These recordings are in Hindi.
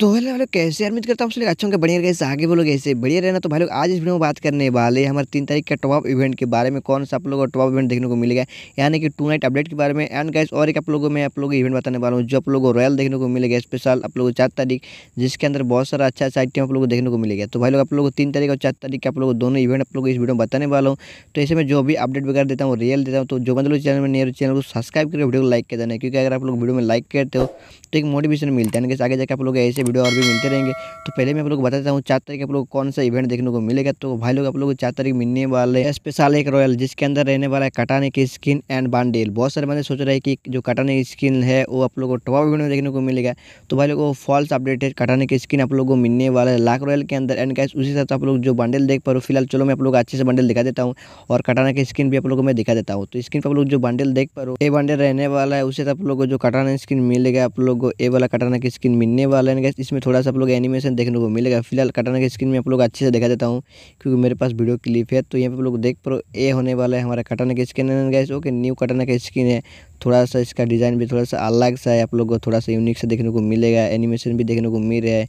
तो हेलो भाई कैसे उम्मीद करता हूँ अच्छा होंगे बढ़िया कैसे आगे बोलो कैसे बढ़िया रहना तो भाई लोग आज इस वीडियो में बात करने वाले हमारे तीन तारीख के टॉप इवेंट के बारे में कौन सा आप लोगों को टॉप इवेंट देखने को मिलेगा यानी कि टू नाइट अपडेट के बारे में एंड गैस और एक आप लोगों को मैं आप लोगों को इवेंट बताने वाला हूँ जो आप लोगों को रॉयल देखने को मिलेगा स्पेशल आप लोगों को चार तारीख जिसके अंदर बहुत सारा अच्छा अच्छा आइटम आप लोगों को देखने को मिलेगा तो भाई लोग आप लोगों को तीन तारीख और चार तारीख के आप लोगों को दोनों इवेंट आप लोग इस वीडियो में बताने वाला हूँ तो ऐसे में जो भी अपडेट वगैरह देता हूँ रियल देता हूँ तो जो मतलब चैनल में नियर चैनल को सब्सक्राइब करके वीडियो को लाइक कर देना क्योंकि अगर आप लोग वीडियो में लाइक करते हो तो एक मोटिवेशन मिलता है आगे जाकर आप लोग ऐसे वीडियो और भी मिलते रहेंगे तो पहले मैं आप लोग को बताता हूँ चार तारीख आप लोग कौन सा इवेंट देखने को मिलेगा तो भाई लोग आप लोग चार तारीख मिलने वाले स्पेशल एक रॉयल जिसके अंदर रहने वाला है कटाने की स्किन एंड बांडेल बहुत सारे मैंने सोच रहे हैं कि जो कटाने की स्किन है वो आप लोग को टॉप इवेंट में देखने को मिलेगा तो भाई लोग फॉल्स अपडेट है कटाने की स्किन आप लोग को मिलने वाला है लाख रॉयल के अंदर एंड कैश उसी से आप लोग जो बंडल देख पा रहे हो फिलहाल चलो मैं आप लोग अच्छे से बंडल दिखा देता हूँ और कटाना की स्किन भी आप लोग को मैं दिखा देता हूँ तो स्क्रीन पर आप लोग जो बंडल देख पा रहे हो ये बंडल रहने वाला है उसी आप लोग को जो कटाना स्किन मिलेगा आप लोग को ए वाला कटाना की स्किन मिलने वाला है इसमें थोड़ा सा आप लोग एनिमेशन देखने को मिलेगा फिलहाल कटाना के स्क्रीन में आप लोग अच्छे से दिखा देता हूँ क्योंकि मेरे पास वीडियो क्लिप है तो यहाँ पे आप लोग देख पो ए होने वाला है हमारा कटाना के स्क्रीन है गैस ओके न्यू कटाना का स्क्रीन है थोड़ा सा इसका डिज़ाइन भी थोड़ा सा अलग सा है आप लोग को थोड़ा सा यूनिक से देखने को मिलेगा एनिमेशन भी देखने को मिल रहा है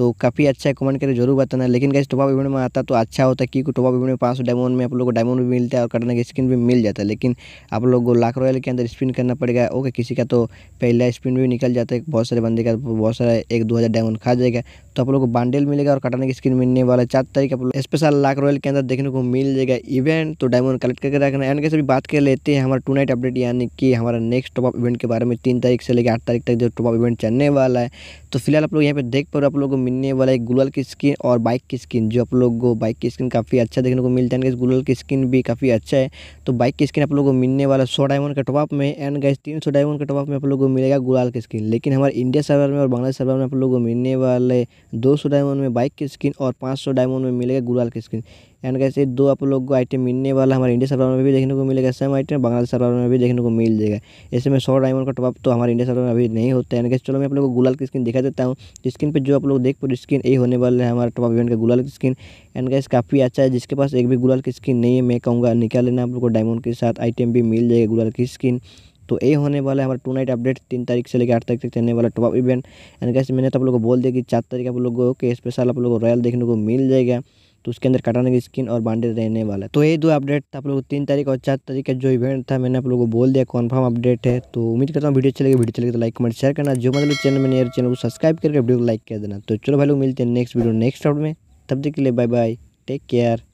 तो काफ़ी अच्छा है कमेंट करके जरूर बताना है लेकिन कैसे टॉपअप इवेंट में आता तो अच्छा होता है क्योंकि टॉपअप इवेंट में पाँच सौ डायमंड में आप लोग को डायमंड भी मिलता है और कटना की स्क्रीन भी मिल जाता है लेकिन आप लोग को लाख रॉयल के अंदर स्पिन करना पड़ेगा ओके किसी का तो पहला स्पिन भी निकल जाता है बहुत सारे बंदे का बहुत सारा एक दो हज़ार डायमंड खा जाएगा तो आप लोग को बांडल मिलेगा और कटने की स्क्रीन मिलने वाला चार तारीख आप लोग स्पेशल लाख रॉयल के अंदर देखने को मिल जाएगा इवेंट तो डायमंड कलेक्ट करके रखना एंड कैसे भी बात कर लेते हैं हमारा टू नाइट अपडेट यानी कि हमारा नेक्स्ट टॉपअप इवेंट के बारे में तीन तारीख से लेकर आठ तारीख तक जो टॉपअप इवेंट चलने वाला है तो फिलहाल आप लोग यहाँ पर देख पर आप लोग को मिलने वाला एक गुलल की स्किन और बाइक की स्किन जो आप लोग को बाइक की स्किन काफ़ी अच्छा देखने को मिलता है इस गुलल की स्किन भी काफ़ी अच्छा है तो बाइक की स्किन आप लोग को मिलने वाला सौ डायमंड का टॉप में एंड गैस तीन सौ डायमंड का टॉप में आप लोग को मिलेगा गुलाल की स्किन लेकिन हमारे इंडिया सर्वर में और बांग्लादेश सर्वर में आप लोग को मिलने वाले दो सौ डायमंड में बाइक की स्किन और पाँच सौ डायमंड में मिलेगा गुलाल की स्किन एंड कैसे दो आप लोग को आइटम मिलने वाला हमारे इंडिया सर्वर में भी देखने को मिलेगा सेम आइटम बांग्लादेश सर्वर में भी देखने को मिल जाएगा ऐसे में सौ डायमंड का टॉप तो हमारे इंडिया सर्वर में अभी नहीं होता है एंड कैसे चलो मैं आप लोग को गुलाल की स्किन दिखा देता हूँ स्किन पर जो आप लोग बैकपुर स्किन ये होने वाला है हमारा टॉप इवेंट का गुलाल की स्किन एंड गैस काफ़ी अच्छा है जिसके पास एक भी गुलाल की स्किन नहीं है मैं कहूँगा निकाल लेना आप लोग को डायमंड के साथ आइटम भी मिल जाएगा गुलाल की स्किन तो ये होने वाला है हमारा टू नाइट अपडेट तीन तारीख से लेकर आठ तारीख तक चलने वाला टॉप इवेंट एंड गैस मैंने तो आप लोग को बोल दिया कि चार तारीख आप लोगों को स्पेशल आप लोग को रॉयल देखने को मिल जाएगा तो उसके अंदर कटाने की स्किन और बांडे रहने वाला है तो ये दो अपडेट था आप लोग तीन तारीख और चार तारीख का जो इवेंट था मैंने आप लोगों को बोल दिया कॉन्फर्म अपडेट है तो उम्मीद करता हूँ वीडियो चलेगी वीडियो चलेगी तो लाइक कमेंट शेयर करना जो मतलब चैनल में नहीं चैनल को सब्सक्राइब करके वीडियो को लाइक कर देना तो चलो भाई लोग मिलते हैं नेक्स्ट वीडियो नेक्स्ट अपडेट में तब तक के लिए बाय बाय टेक केयर